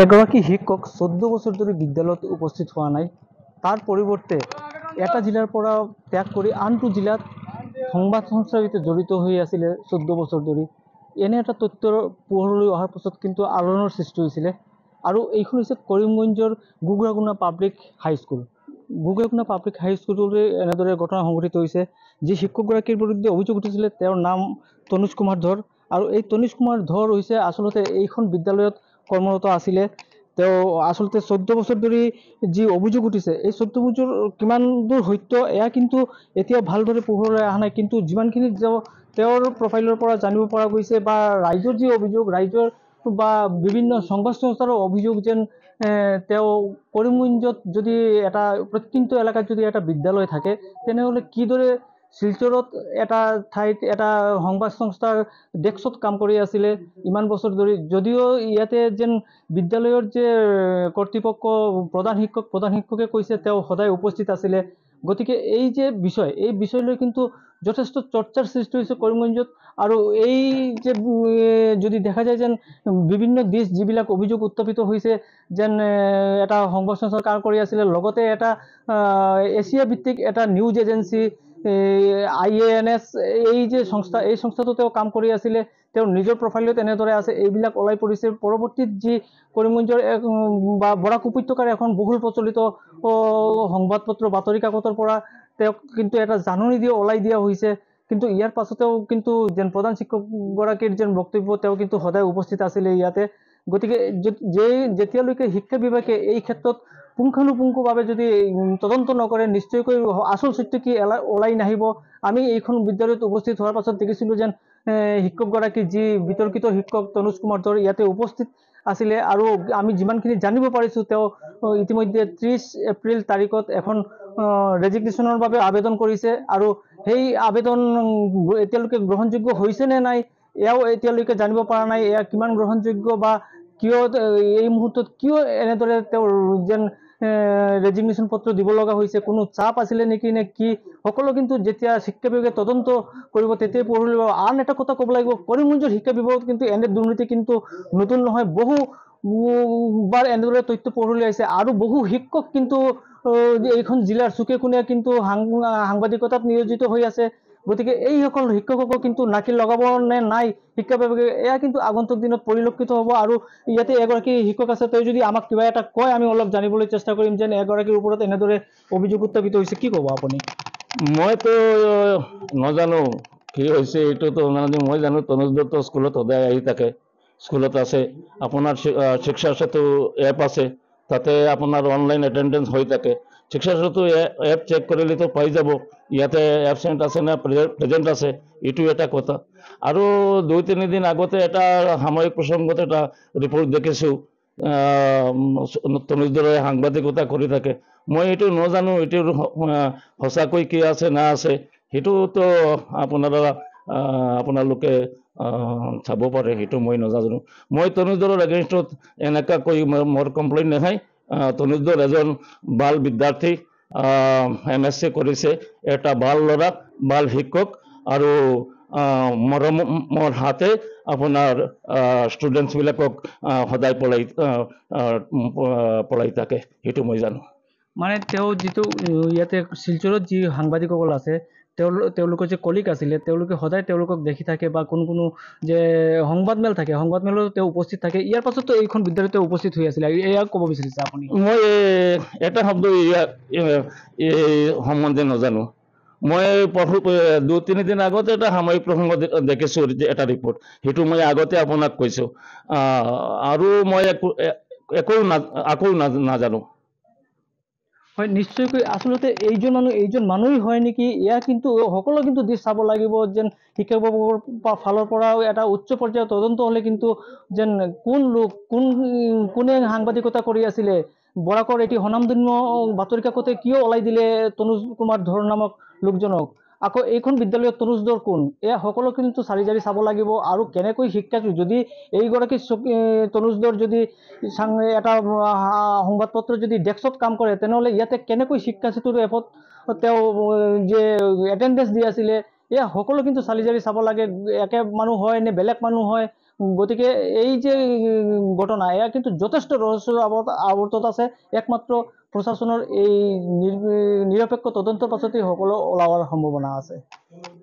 এগৰাকী শিক্ষক চৈধ্য বছৰ ধৰি বিদ্যালয়ত উপস্থিত হোৱা নাই তাৰ পৰিৱৰ্তে এটা জিলাৰ পৰা ত্যাগ কৰি আনটো জিলাত সংবাদ সংস্থাৰ সৈতে জড়িত হৈ আছিলে চৈধ্য বছৰ ধৰি এনে এটা তথ্যৰ পোহৰলৈ অহাৰ পাছত কিন্তু আলোড়নৰ সৃষ্টি হৈছিলে আৰু এইখন হৈছে কৰিমগঞ্জৰ গুগ্ৰাগুণা পাব্লিক হাইস্কুল গুগ্ৰাগুণা পাব্লিক হাইস্কুললৈ এনেদৰে ঘটনা সংঘটিত হৈছে যি শিক্ষকগৰাকীৰ বিৰুদ্ধে অভিযোগ উঠিছিলে তেওঁৰ নাম তনুজ কুমাৰ ধৰ আৰু এই তনুজ কুমাৰ ধৰ হৈছে আচলতে এইখন বিদ্যালয়ত কৰ্মৰত আছিলে তেওঁ আচলতে চৈধ্য বছৰ ধৰি যি অভিযোগ উঠিছে এই চৈধ্য বছৰ কিমান দূৰ সত্য এয়া কিন্তু এতিয়াও ভালদৰে পোহৰলৈ অহা নাই কিন্তু যিমানখিনি তেওঁ তেওঁৰ প্ৰফাইলৰ পৰা জানিব পৰা গৈছে বা ৰাইজৰ যি অভিযোগ ৰাইজৰ বা বিভিন্ন সংবাদ সংস্থাৰ অভিযোগ যেন তেওঁ কৰিমগঞ্জত যদি এটা প্ৰত্যন্ত এলেকাত যদি এটা বিদ্যালয় থাকে তেনেহ'লে কিদৰে শিলচৰত এটা ঠাইত এটা সংবাদ সংস্থাৰ ডেস্কত কাম কৰি আছিলে ইমান বছৰ ধৰি যদিও ইয়াতে যেন বিদ্যালয়ৰ যে কৰ্তৃপক্ষ প্ৰধান শিক্ষক প্ৰধান শিক্ষকে কৈছে তেওঁ সদায় উপস্থিত আছিলে গতিকে এই যে বিষয় এই বিষয়লৈ কিন্তু যথেষ্ট চৰ্চাৰ সৃষ্টি হৈছে কৰিমগঞ্জত আৰু এই যে যদি দেখা যায় যেন বিভিন্ন দিশ যিবিলাক অভিযোগ উত্থাপিত হৈছে যেন এটা সংবাদ সংস্থাৰ কাম কৰি আছিলে লগতে এটা এছিয়া ভিত্তিক এটা নিউজ এজেঞ্চি আইএএনএস এই যে সংস্থা এই সংস্থাটো তেওঁ কাম কৰি আছিলে তেওঁৰ নিজৰ প্ৰফাইলত এনেদৰে আছে এইবিলাক ওলাই পৰিছে পৰৱৰ্তীত যি কৰিমগঞ্জৰ বা বৰাক উপত্যকাৰ এখন বহুল প্ৰচলিত সংবাদ পত্ৰ বাতৰি কাকতৰ পৰা তেওঁক কিন্তু এটা জাননী দি ওলাই দিয়া হৈছে কিন্তু ইয়াৰ পাছতেও কিন্তু যেন প্ৰধান শিক্ষকগৰাকীৰ যেন বক্তব্য তেওঁ কিন্তু সদায় উপস্থিত আছিলে ইয়াতে গতিকে যে যেতিয়ালৈকে শিক্ষা বিভাগে এই ক্ষেত্ৰত পুংখানুপুংখভাৱে যদি তদন্ত নকৰে নিশ্চয়কৈ আচল সত্য কি এলা ওলাই নাহিব আমি এইখন বিদ্যালয়ত উপস্থিত হোৱাৰ পাছত দেখিছিলোঁ যেন শিক্ষকগৰাকী যি বিতৰ্কিত শিক্ষক তনুজ কুমাৰ ধৰ ইয়াতে উপস্থিত আছিলে আৰু আমি যিমানখিনি জানিব পাৰিছোঁ তেওঁ ইতিমধ্যে ত্ৰিছ এপ্ৰিল তাৰিখত এখন ৰেজিগনেশ্যনৰ বাবে আবেদন কৰিছে আৰু সেই আবেদন এতিয়ালৈকে গ্ৰহণযোগ্য হৈছেনে নাই এয়াও এতিয়ালৈকে জানিব পৰা নাই এয়া কিমান গ্ৰহণযোগ্য বা কিয় এই মুহূৰ্তত কিয় এনেদৰে তেওঁৰ যেন ৰেজিগনেশ্যন পত্ৰ দিব লগা হৈছে কোনো চাপ আছিলে নেকি নে কি সকলো কিন্তু যেতিয়া শিক্ষা বিভাগে তদন্ত কৰিব তেতিয়াই পঢ়িব লাগিব আন এটা কথা ক'ব লাগিব কৰিমগঞ্জৰ শিক্ষা বিভাগত কিন্তু এনে দুৰ্নীতি কিন্তু নতুন নহয় বহু বাৰ এনেদৰে তথ্য পঢ়ি উলিয়াইছে আৰু বহু শিক্ষক কিন্তু এইখন জিলাৰ চুকে কোণে কিন্তু সাংবাদিকতাত নিয়োজিত হৈ আছে গতিকে এই সকল শিক্ষককো কিন্তু নাকি লগাব নে নাই শিক্ষা বিভাগে এয়া কিন্তু আগন্তুক দিনত পৰিলক্ষিত হ'ব আৰু ইয়াতে এগৰাকী শিক্ষক আছে তো যদি আমাক কিবা এটা কয় আমি অলপ জানিবলৈ চেষ্টা কৰিম যেন এগৰাকীৰ ওপৰত এনেদৰে অভিযোগ উত্থাপিত হৈছে কি ক'ব আপুনি মইতো নাজানো কি হৈছে এইটোতো নাজানো মই জানো তনুজ দত্ত স্কুলত সদায় আহি থাকে স্কুলত আছে আপোনাৰ শিক্ষাৰ সাথেও এপ আছে তাতে আপোনাৰ অনলাইন এটেণ্ডেঞ্চ হৈ থাকে শিক্ষা সেতু এপ চেক করলে তো পাই যাব ইয়াতে এবসেন্ট আছে না প্রেজেন্ট আছে এটু এটা কথা আর দুই তিনদিন আগতে এটা সাময়িক প্রসঙ্গত এটা রিপোর্ট দেখেছ তনুজরে সাংবাদিকতা করে থাকে মই এটু নজানো এটির সচাক কি আছে না আছে সেটো তো আপনারা আপনারে চাব পারে সে মানে নজানো মই তনুজরের এগেনস্টত এনেকা কই মর কমপ্লেন নেখায় তনুদ্দর এজন বাল বিদ্যাৰ্থী এম এছ চি কৰিছে এটা বাল লড়াক বাল শিক্ষক আৰু মৰমৰ হাতে আপোনাৰ ষ্টুডেণ্টছবিলাকক সদায় পলাই পলাই থাকে সেইটো মই জানো মানে তেওঁ যিটো ইয়াতে শিলচৰত যি সাংবাদিকসকল আছে তেওঁলোকৰ যে কলিগ আছিলে তেওঁলোকে সদায় তেওঁলোকক দেখি থাকে বা কোন কোনো যে সংবাদমেল থাকে সংবাদমেলতো তেওঁ উপস্থিত থাকে ইয়াৰ পাছততো এইখন বিদ্যালয়তে উপস্থিত হৈ আছিলে এয়া ক'ব বিচাৰিছে আপুনি মই এটা শব্দ সম্বন্ধে নাজানো মই প্ৰভু দুই তিনিদিন আগতে এটা সাময়িক প্ৰসংগ দেখিছো এটা ৰিপৰ্ট সেইটো মই আগতে আপোনাক কৈছোঁ আৰু মই একো একো আকৌ নাজানো হয় নিশ্চয়কৈ আচলতে এইজন মানুহ এইজন মানুহেই হয় নেকি এয়া কিন্তু সকলো কিন্তু দিশ চাব লাগিব যেন শিক্ষকৰ ফালৰ পৰাও এটা উচ্চ পৰ্যায়ৰ তদন্ত হ'লে কিন্তু যেন কোন লোক কোন কোনে সাংবাদিকতা কৰি আছিলে বৰাকৰ এটি সনামধন্য বাতৰি কাকতে কিয় ওলাই দিলে তনুজ কুমাৰ ধৰ নামক লোকজনক আকৌ এইখন বিদ্যালয়ত তনুজদৰ কোন এয়া সকলো কিন্তু চালি জাৰি চাব লাগিব আৰু কেনেকৈ শিক্ষা যদি এইগৰাকী তনুজদৰ যদি এটা সংবাদ পত্ৰ যদি ডেস্কত কাম কৰে তেনেহ'লে ইয়াতে কেনেকৈ শিক্ষা সেতুৰ এপত তেওঁ যে এটেণ্ডেঞ্চ দি আছিলে এয়া সকলো কিন্তু চালি জাৰি চাব লাগে একে মানুহ হয় নে বেলেগ মানুহ হয় গতিকে এই যে ঘটনা এয়া কিন্তু যথেষ্ট ৰহস্য আৱৰ্তত আছে একমাত্ৰ প্ৰশাসনৰ এই নিৰপেক্ষ তদন্তৰ পাশাপাশি সকলো ওলাবাৰ সম্ভাৱনা আছে